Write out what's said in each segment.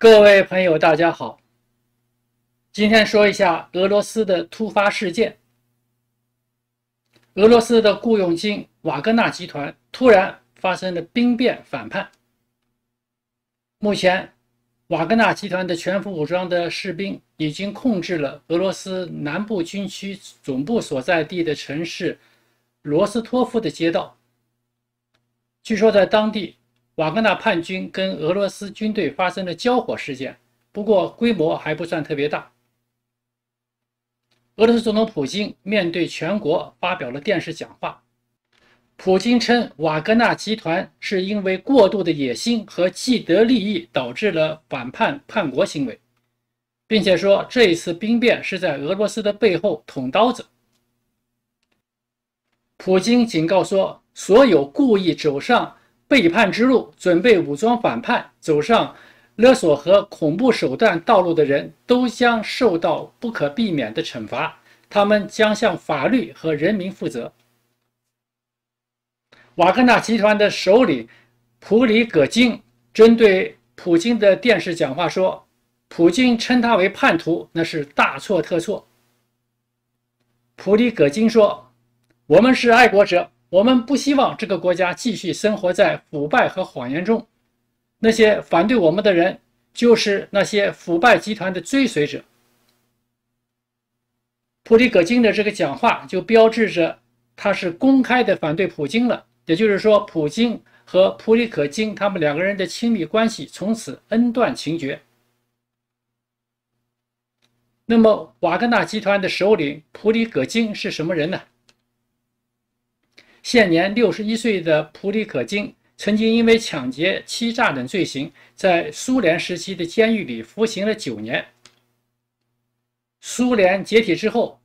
各位朋友，大家好。今天说一下俄罗斯的突发事件。俄罗斯的雇佣军瓦格纳集团突然发生了兵变反叛。目前，瓦格纳集团的全副武装的士兵已经控制了俄罗斯南部军区总部所在地的城市罗斯托夫的街道。据说，在当地。瓦格纳叛军跟俄罗斯军队发生了交火事件，不过规模还不算特别大。俄罗斯总统普京面对全国发表了电视讲话，普京称瓦格纳集团是因为过度的野心和既得利益导致了反叛叛国行为，并且说这一次兵变是在俄罗斯的背后捅刀子。普京警告说，所有故意走上。背叛之路，准备武装反叛、走上勒索和恐怖手段道路的人，都将受到不可避免的惩罚。他们将向法律和人民负责。瓦格纳集团的首领普里戈金针对普京的电视讲话说：“普京称他为叛徒，那是大错特错。”普里戈金说：“我们是爱国者。”我们不希望这个国家继续生活在腐败和谎言中。那些反对我们的人，就是那些腐败集团的追随者。普里戈金的这个讲话就标志着他是公开的反对普京了。也就是说，普京和普里戈金他们两个人的亲密关系从此恩断情绝。那么，瓦格纳集团的首领普里戈金是什么人呢？现年六十一岁的普里可金曾经因为抢劫、欺诈等罪行，在苏联时期的监狱里服刑了九年。苏联解体之后，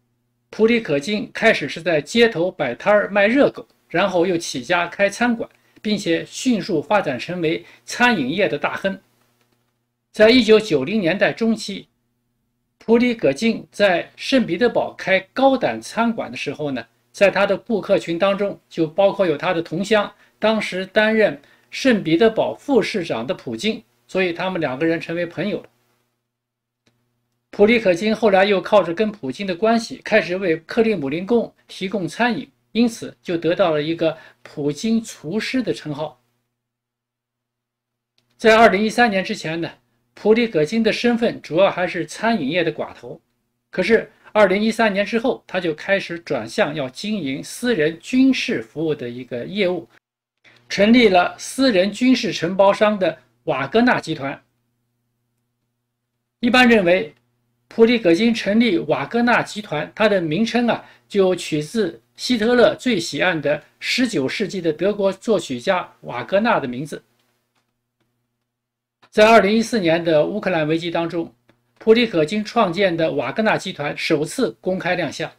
普里可金开始是在街头摆摊儿卖热狗，然后又起家开餐馆，并且迅速发展成为餐饮业的大亨。在一九九零年代中期，普里可金在圣彼得堡开高档餐馆的时候呢？在他的顾客群当中，就包括有他的同乡，当时担任圣彼得堡副市长的普京，所以他们两个人成为朋友了。普里可金后来又靠着跟普京的关系，开始为克里姆林宫提供餐饮，因此就得到了一个“普京厨师”的称号。在二零一三年之前呢，普里可金的身份主要还是餐饮业的寡头，可是。二零一三年之后，他就开始转向要经营私人军事服务的一个业务，成立了私人军事承包商的瓦格纳集团。一般认为，普里戈金成立瓦格纳集团，它的名称啊就取自希特勒最喜爱的十九世纪的德国作曲家瓦格纳的名字。在二零一四年的乌克兰危机当中。普里可金创建的瓦格纳集团首次公开亮相。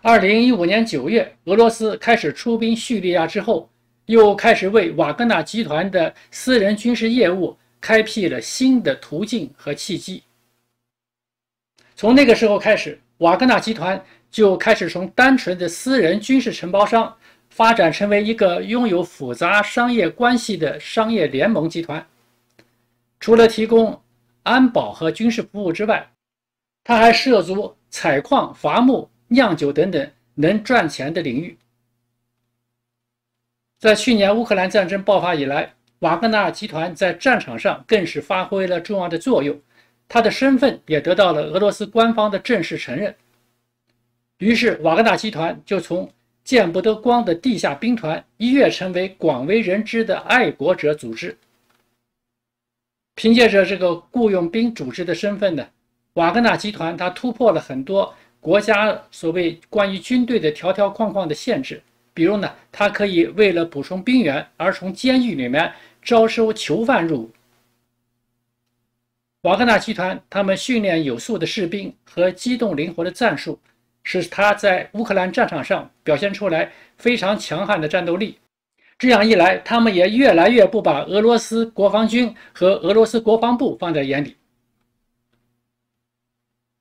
二零一五年九月，俄罗斯开始出兵叙利亚之后，又开始为瓦格纳集团的私人军事业务开辟了新的途径和契机。从那个时候开始，瓦格纳集团就开始从单纯的私人军事承包商发展成为一个拥有复杂商业关系的商业联盟集团。除了提供安保和军事服务之外，他还涉足采矿、伐木、酿酒等等能赚钱的领域。在去年乌克兰战争爆发以来，瓦格纳集团在战场上更是发挥了重要的作用，他的身份也得到了俄罗斯官方的正式承认。于是，瓦格纳集团就从见不得光的地下兵团一跃成为广为人知的爱国者组织。凭借着这个雇佣兵组织的身份呢，瓦格纳集团它突破了很多国家所谓关于军队的条条框框的限制，比如呢，它可以为了补充兵员而从监狱里面招收囚犯入伍。瓦格纳集团他们训练有素的士兵和机动灵活的战术，使他在乌克兰战场上表现出来非常强悍的战斗力。这样一来，他们也越来越不把俄罗斯国防军和俄罗斯国防部放在眼里。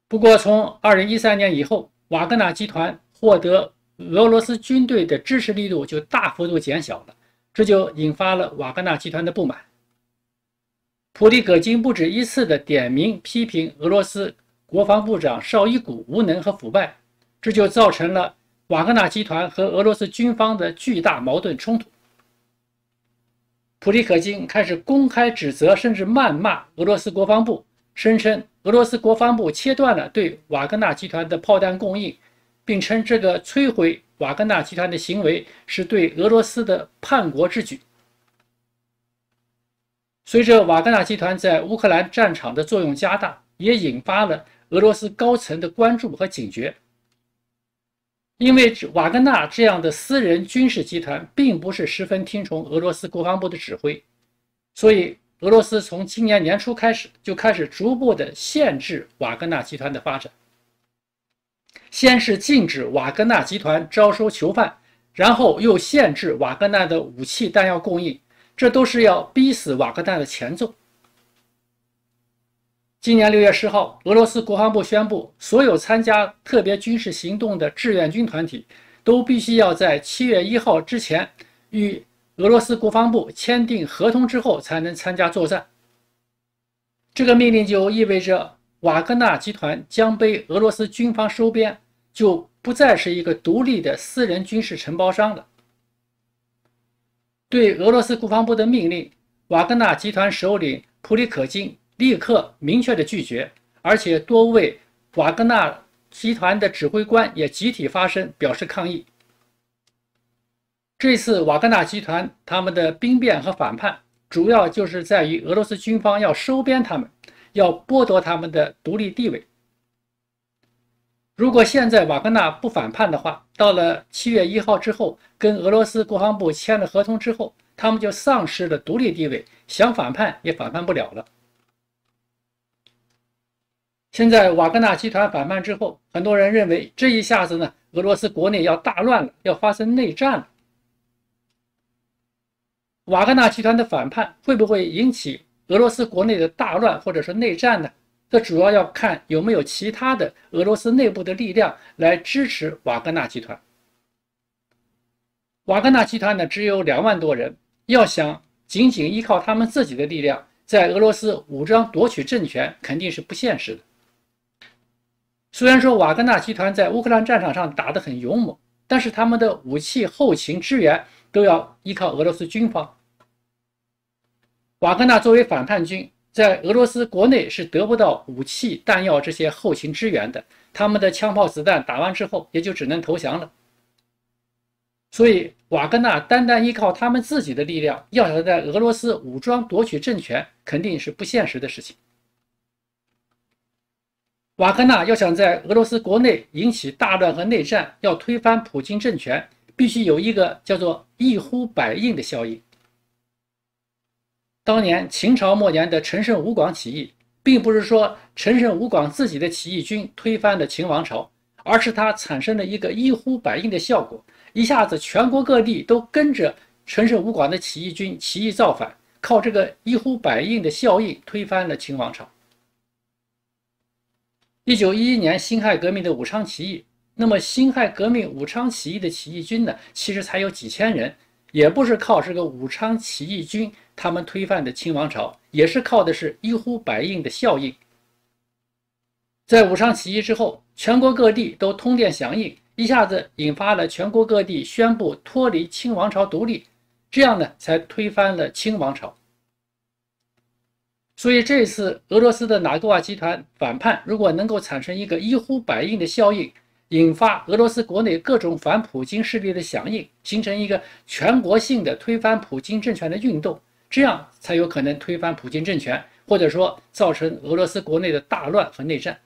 不过，从二零一三年以后，瓦格纳集团获得俄罗斯军队的支持力度就大幅度减小了，这就引发了瓦格纳集团的不满。普里戈金不止一次的点名批评俄罗斯国防部长绍伊古无能和腐败，这就造成了瓦格纳集团和俄罗斯军方的巨大矛盾冲突。普里可金开始公开指责，甚至谩骂俄罗斯国防部，声称俄罗斯国防部切断了对瓦格纳集团的炮弹供应，并称这个摧毁瓦格纳集团的行为是对俄罗斯的叛国之举。随着瓦格纳集团在乌克兰战场的作用加大，也引发了俄罗斯高层的关注和警觉。因为瓦格纳这样的私人军事集团并不是十分听从俄罗斯国防部的指挥，所以俄罗斯从今年年初开始就开始逐步的限制瓦格纳集团的发展。先是禁止瓦格纳集团招收囚犯，然后又限制瓦格纳的武器弹药供应，这都是要逼死瓦格纳的前奏。今年六月十号，俄罗斯国防部宣布，所有参加特别军事行动的志愿军团体都必须要在七月一号之前与俄罗斯国防部签订合同之后才能参加作战。这个命令就意味着瓦格纳集团将被俄罗斯军方收编，就不再是一个独立的私人军事承包商了。对俄罗斯国防部的命令，瓦格纳集团首领普里可金。立刻明确的拒绝，而且多位瓦格纳集团的指挥官也集体发声表示抗议。这次瓦格纳集团他们的兵变和反叛，主要就是在于俄罗斯军方要收编他们，要剥夺他们的独立地位。如果现在瓦格纳不反叛的话，到了七月一号之后，跟俄罗斯国防部签了合同之后，他们就丧失了独立地位，想反叛也反叛不了了。现在瓦格纳集团反叛之后，很多人认为这一下子呢，俄罗斯国内要大乱了，要发生内战了。瓦格纳集团的反叛会不会引起俄罗斯国内的大乱，或者说内战呢？这主要要看有没有其他的俄罗斯内部的力量来支持瓦格纳集团。瓦格纳集团呢，只有两万多人，要想仅仅依靠他们自己的力量在俄罗斯武装夺取政权，肯定是不现实的。虽然说瓦格纳集团在乌克兰战场上打得很勇猛，但是他们的武器后勤支援都要依靠俄罗斯军方。瓦格纳作为反叛军，在俄罗斯国内是得不到武器弹药这些后勤支援的，他们的枪炮子弹打完之后，也就只能投降了。所以，瓦格纳单单依靠他们自己的力量，要想在俄罗斯武装夺取政权，肯定是不现实的事情。瓦格纳要想在俄罗斯国内引起大乱和内战，要推翻普京政权，必须有一个叫做“一呼百应”的效应。当年秦朝末年的陈胜吴广起义，并不是说陈胜吴广自己的起义军推翻了秦王朝，而是他产生了一个“一呼百应”的效果，一下子全国各地都跟着陈胜吴广的起义军起义造反，靠这个“一呼百应”的效应推翻了秦王朝。一九一一年，辛亥革命的武昌起义。那么，辛亥革命武昌起义的起义军呢，其实才有几千人，也不是靠这个武昌起义军，他们推翻的清王朝，也是靠的是一呼百应的效应。在武昌起义之后，全国各地都通电响应，一下子引发了全国各地宣布脱离清王朝独立，这样呢，才推翻了清王朝。所以这次俄罗斯的纳戈瓦集团反叛，如果能够产生一个一呼百应的效应，引发俄罗斯国内各种反普京势力的响应，形成一个全国性的推翻普京政权的运动，这样才有可能推翻普京政权，或者说造成俄罗斯国内的大乱和内战。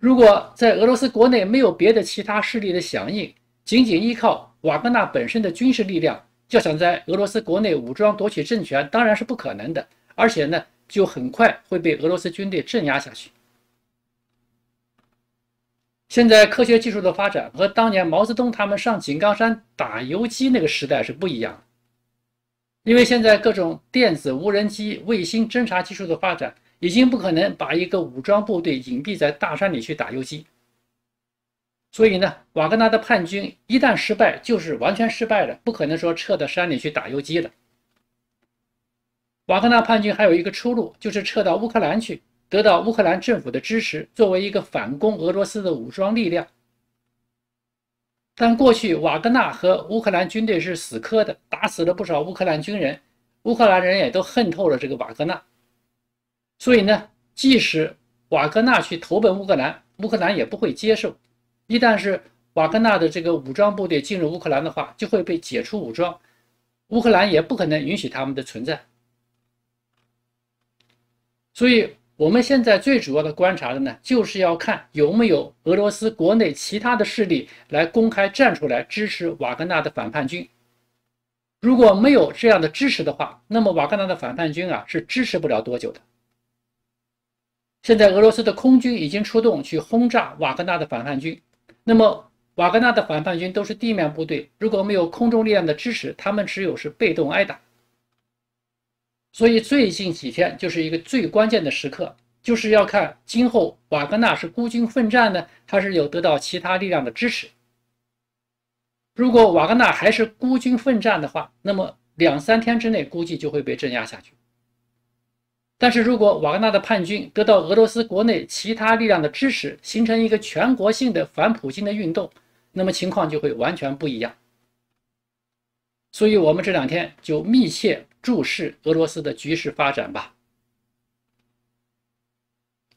如果在俄罗斯国内没有别的其他势力的响应，仅仅依靠瓦格纳本身的军事力量，要想在俄罗斯国内武装夺取政权，当然是不可能的，而且呢，就很快会被俄罗斯军队镇压下去。现在科学技术的发展和当年毛泽东他们上井冈山打游击那个时代是不一样，因为现在各种电子无人机、卫星侦察技术的发展，已经不可能把一个武装部队隐蔽在大山里去打游击。所以呢，瓦格纳的叛军一旦失败，就是完全失败了，不可能说撤到山里去打游击的。瓦格纳叛军还有一个出路，就是撤到乌克兰去，得到乌克兰政府的支持，作为一个反攻俄罗斯的武装力量。但过去瓦格纳和乌克兰军队是死磕的，打死了不少乌克兰军人，乌克兰人也都恨透了这个瓦格纳。所以呢，即使瓦格纳去投奔乌克兰，乌克兰也不会接受。一旦是瓦格纳的这个武装部队进入乌克兰的话，就会被解除武装，乌克兰也不可能允许他们的存在。所以，我们现在最主要的观察的呢，就是要看有没有俄罗斯国内其他的势力来公开站出来支持瓦格纳的反叛军。如果没有这样的支持的话，那么瓦格纳的反叛军啊是支持不了多久的。现在，俄罗斯的空军已经出动去轰炸瓦格纳的反叛军。那么，瓦格纳的反叛军都是地面部队，如果没有空中力量的支持，他们只有是被动挨打。所以，最近几天就是一个最关键的时刻，就是要看今后瓦格纳是孤军奋战呢，还是有得到其他力量的支持。如果瓦格纳还是孤军奋战的话，那么两三天之内估计就会被镇压下去。但是如果瓦格纳的叛军得到俄罗斯国内其他力量的支持，形成一个全国性的反普京的运动，那么情况就会完全不一样。所以，我们这两天就密切注视俄罗斯的局势发展吧。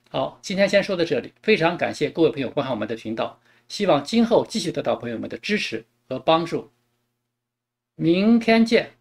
好，今天先说到这里，非常感谢各位朋友观看我们的频道，希望今后继续得到朋友们的支持和帮助。明天见。